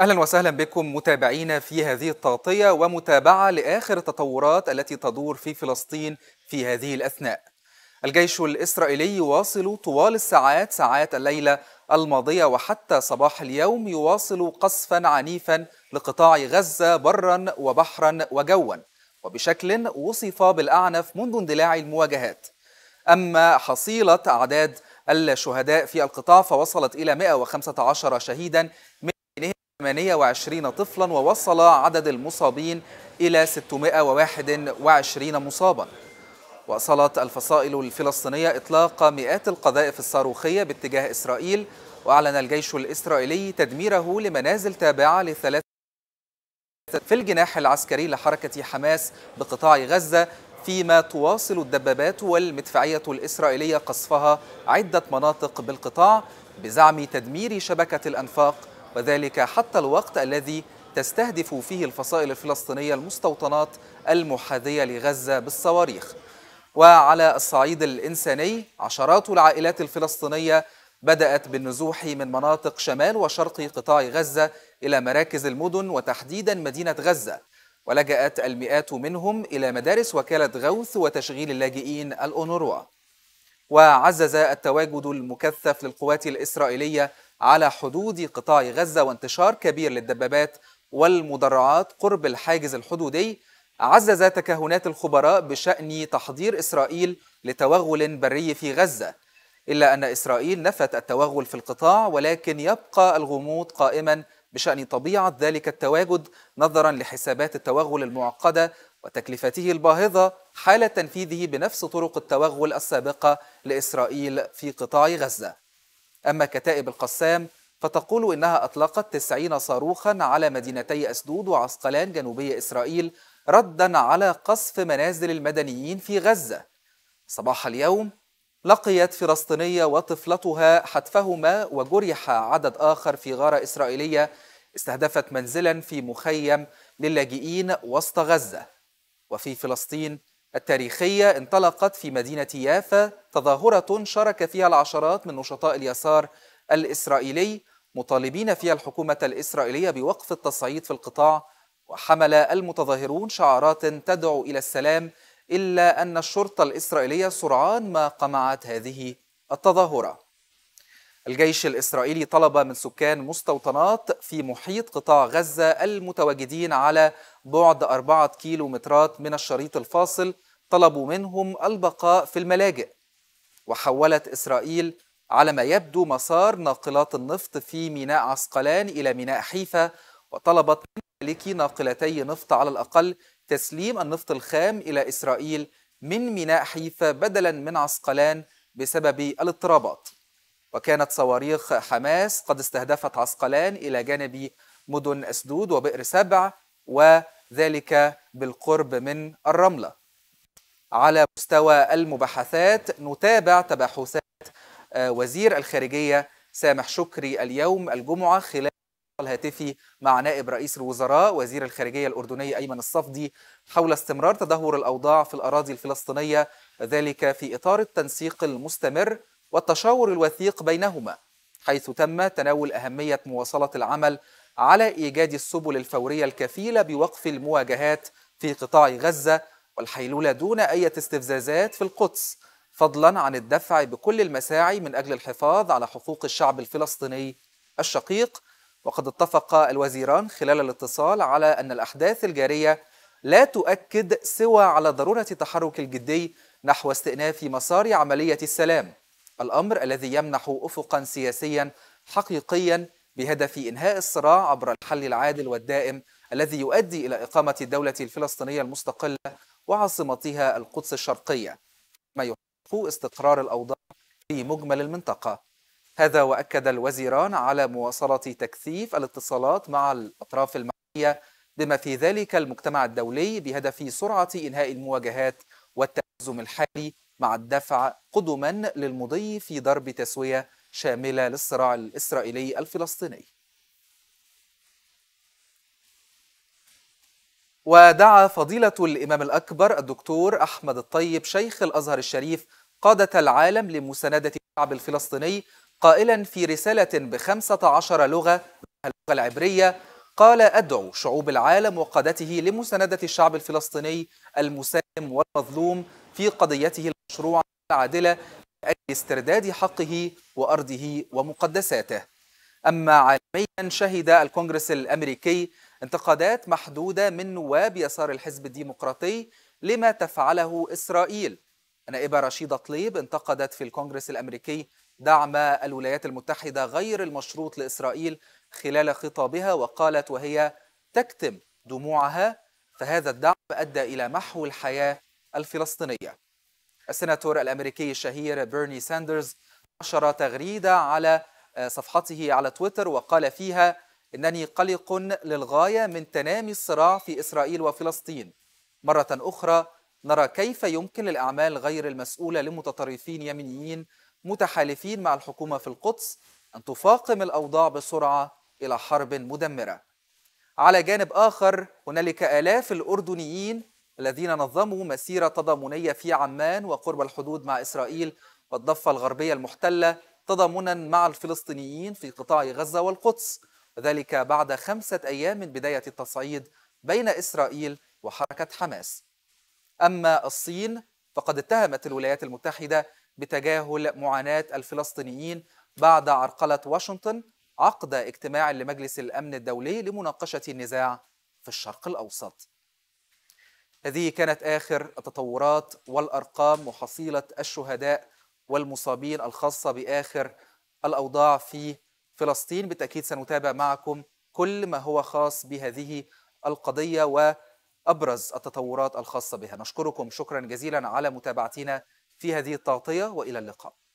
اهلا وسهلا بكم متابعينا في هذه التغطيه ومتابعه لاخر التطورات التي تدور في فلسطين في هذه الاثناء. الجيش الاسرائيلي يواصل طوال الساعات ساعات الليله الماضيه وحتى صباح اليوم يواصل قصفا عنيفا لقطاع غزه برا وبحرا وجوا وبشكل وصف بالاعنف منذ اندلاع المواجهات. اما حصيله اعداد الشهداء في القطاع فوصلت الى 115 شهيدا من 28 طفلا ووصل عدد المصابين إلى 621 مصابا وأصلت الفصائل الفلسطينية إطلاق مئات القذائف الصاروخية باتجاه إسرائيل وأعلن الجيش الإسرائيلي تدميره لمنازل تابعة لثلاث في الجناح العسكري لحركة حماس بقطاع غزة فيما تواصل الدبابات والمدفعية الإسرائيلية قصفها عدة مناطق بالقطاع بزعم تدمير شبكة الأنفاق وذلك حتى الوقت الذي تستهدف فيه الفصائل الفلسطينية المستوطنات المحاذية لغزة بالصواريخ وعلى الصعيد الإنساني عشرات العائلات الفلسطينية بدأت بالنزوح من مناطق شمال وشرق قطاع غزة إلى مراكز المدن وتحديدا مدينة غزة ولجأت المئات منهم إلى مدارس وكالة غوث وتشغيل اللاجئين الأونروا وعزز التواجد المكثف للقوات الإسرائيلية على حدود قطاع غزة وانتشار كبير للدبابات والمدرعات قرب الحاجز الحدودي عزز تكهنات الخبراء بشأن تحضير إسرائيل لتوغل بري في غزة إلا أن إسرائيل نفت التوغل في القطاع ولكن يبقى الغموض قائما بشأن طبيعة ذلك التواجد نظرا لحسابات التوغل المعقدة وتكلفته الباهظة حال تنفيذه بنفس طرق التوغل السابقة لإسرائيل في قطاع غزة أما كتائب القسام فتقول إنها أطلقت تسعين صاروخا على مدينتي أسدود وعسقلان جنوبي إسرائيل ردا على قصف منازل المدنيين في غزة صباح اليوم لقيت فلسطينية وطفلتها حتفهما وجرح عدد آخر في غارة إسرائيلية استهدفت منزلا في مخيم للاجئين وسط غزة وفي فلسطين التاريخية انطلقت في مدينة يافا تظاهرة شارك فيها العشرات من نشطاء اليسار الإسرائيلي مطالبين فيها الحكومة الإسرائيلية بوقف التصعيد في القطاع وحمل المتظاهرون شعارات تدعو إلى السلام إلا أن الشرطة الإسرائيلية سرعان ما قمعت هذه التظاهرة الجيش الإسرائيلي طلب من سكان مستوطنات في محيط قطاع غزة المتواجدين على بعد أربعة كيلومترات من الشريط الفاصل طلبوا منهم البقاء في الملاجئ وحولت إسرائيل على ما يبدو مسار ناقلات النفط في ميناء عسقلان إلى ميناء حيفا وطلبت من مالكي ناقلتي نفط على الأقل تسليم النفط الخام إلى إسرائيل من ميناء حيفا بدلا من عسقلان بسبب الاضطرابات وكانت صواريخ حماس قد استهدفت عسقلان إلى جانب مدن أسدود وبئر سبع وذلك بالقرب من الرملة على مستوى المباحثات نتابع تباحثات آه، وزير الخارجية سامح شكري اليوم الجمعة خلال الهاتفي مع نائب رئيس الوزراء وزير الخارجية الأردني أيمن الصفدي حول استمرار تدهور الأوضاع في الأراضي الفلسطينية ذلك في إطار التنسيق المستمر والتشاور الوثيق بينهما حيث تم تناول أهمية مواصلة العمل على إيجاد السبل الفورية الكفيلة بوقف المواجهات في قطاع غزة والحيلولة دون أي استفزازات في القدس فضلا عن الدفع بكل المساعي من أجل الحفاظ على حقوق الشعب الفلسطيني الشقيق وقد اتفق الوزيران خلال الاتصال على أن الأحداث الجارية لا تؤكد سوى على ضرورة التحرك الجدي نحو استئناف مسار عملية السلام الأمر الذي يمنح أفقا سياسيا حقيقيا بهدف إنهاء الصراع عبر الحل العادل والدائم الذي يؤدي إلى إقامة الدولة الفلسطينية المستقلة وعاصمتها القدس الشرقية ما يحقق استقرار الأوضاع في مجمل المنطقة هذا وأكد الوزيران على مواصلة تكثيف الاتصالات مع الأطراف المعنية بما في ذلك المجتمع الدولي بهدف سرعة إنهاء المواجهات والتأزم الحالي مع الدفع قدما للمضي في ضرب تسوية شاملة للصراع الإسرائيلي الفلسطيني ودعا فضيلة الإمام الأكبر الدكتور أحمد الطيب شيخ الأزهر الشريف قادة العالم لمساندة الشعب الفلسطيني قائلا في رسالة بخمسة عشر لغة اللغة العبرية قال أدعو شعوب العالم وقادته لمساندة الشعب الفلسطيني المسالم والمظلوم في قضيته مشروعا عادلة لأجل استرداد حقه وأرضه ومقدساته أما عالميا شهد الكونغرس الأمريكي انتقادات محدودة من نواب يسار الحزب الديمقراطي لما تفعله إسرائيل نائبه رشيدة طليب انتقدت في الكونغرس الأمريكي دعم الولايات المتحدة غير المشروط لإسرائيل خلال خطابها وقالت وهي تكتم دموعها فهذا الدعم أدى إلى محو الحياة الفلسطينية السناتور الأمريكي الشهير بيرني ساندرز نشر تغريدة على آه، صفحته على تويتر وقال فيها إنني قلق للغاية من تنامي الصراع في إسرائيل وفلسطين مرة أخرى نرى كيف يمكن للأعمال غير المسؤولة لمتطرفين يمنيين متحالفين مع الحكومة في القدس أن تفاقم الأوضاع بسرعة إلى حرب مدمرة على جانب آخر هنالك آلاف الأردنيين الذين نظموا مسيرة تضامنية في عمان وقرب الحدود مع إسرائيل والضفة الغربية المحتلة تضامنا مع الفلسطينيين في قطاع غزة والقدس وذلك بعد خمسة أيام من بداية التصعيد بين إسرائيل وحركة حماس أما الصين فقد اتهمت الولايات المتحدة بتجاهل معاناة الفلسطينيين بعد عرقلة واشنطن عقد اجتماع لمجلس الأمن الدولي لمناقشة النزاع في الشرق الأوسط هذه كانت آخر التطورات والأرقام وحصيلة الشهداء والمصابين الخاصة بآخر الأوضاع في فلسطين بالتأكيد سنتابع معكم كل ما هو خاص بهذه القضية وأبرز التطورات الخاصة بها نشكركم شكرا جزيلا على متابعتنا في هذه التغطية وإلى اللقاء